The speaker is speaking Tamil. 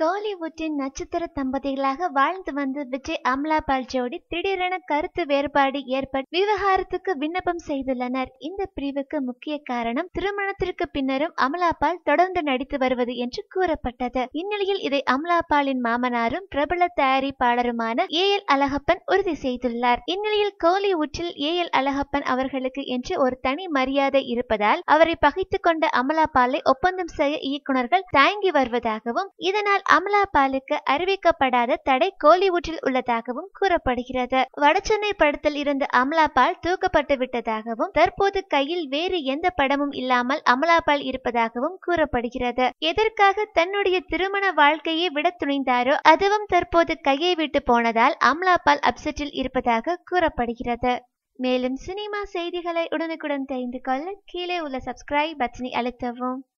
கோலிவுட்டின் நட்சத்திர தம்பதிகளாக வாழ்ந்து வந்த விஜய் அம்லா பால் ஜோடி திடீரென கருத்து வேறுபாடு ஏற்பட்டு விவகாரத்துக்கு விண்ணப்பம் செய்துள்ளனர் இந்த பிரிவுக்கு முக்கிய காரணம் திருமணத்திற்கு பின்னரும் அமலா பால் தொடர்ந்து நடித்து வருவது என்று கூறப்பட்டது இந்நிலையில் இதை அமலா பாலின் மாமனாரும் பிரபல தயாரிப்பாளருமான ஏ எல் அழகப்பன் உறுதி செய்துள்ளார் இந்நிலையில் கோலிவுட்டில் ஏ எல் அழகப்பன் அவர்களுக்கு என்று ஒரு தனி மரியாதை இருப்பதால் அவரை பகைத்துக் கொண்ட அமலா பாலை ஒப்பந்தம் செய்ய இயக்குநர்கள் தயங்கி வருவதாகவும் இதனால் அமலா பாலுக்கு அறிவிக்கப்படாத தடை கோலிவுட்டில் உள்ளதாகவும் கூறப்படுகிறது படத்தில் அமலா பால் தூக்கப்பட்டு விட்டதாகவும் தற்போது கையில் வேறு எந்த படமும் இல்லாமல் அமலா பால் இருப்பதாகவும் கூறப்படுகிறது எதற்காக தன்னுடைய திருமண வாழ்க்கையை விட துணிந்தாரோ அதுவும் தற்போது கையை விட்டு போனதால் அமலா பால் அப்செட்டில் இருப்பதாக கூறப்படுகிறது மேலும் சினிமா செய்திகளை உடனுக்குடன் தெரிந்து கொள்ள கீழே உள்ள சப்ஸ்கிரைப் பட்டனை அழுத்தவும்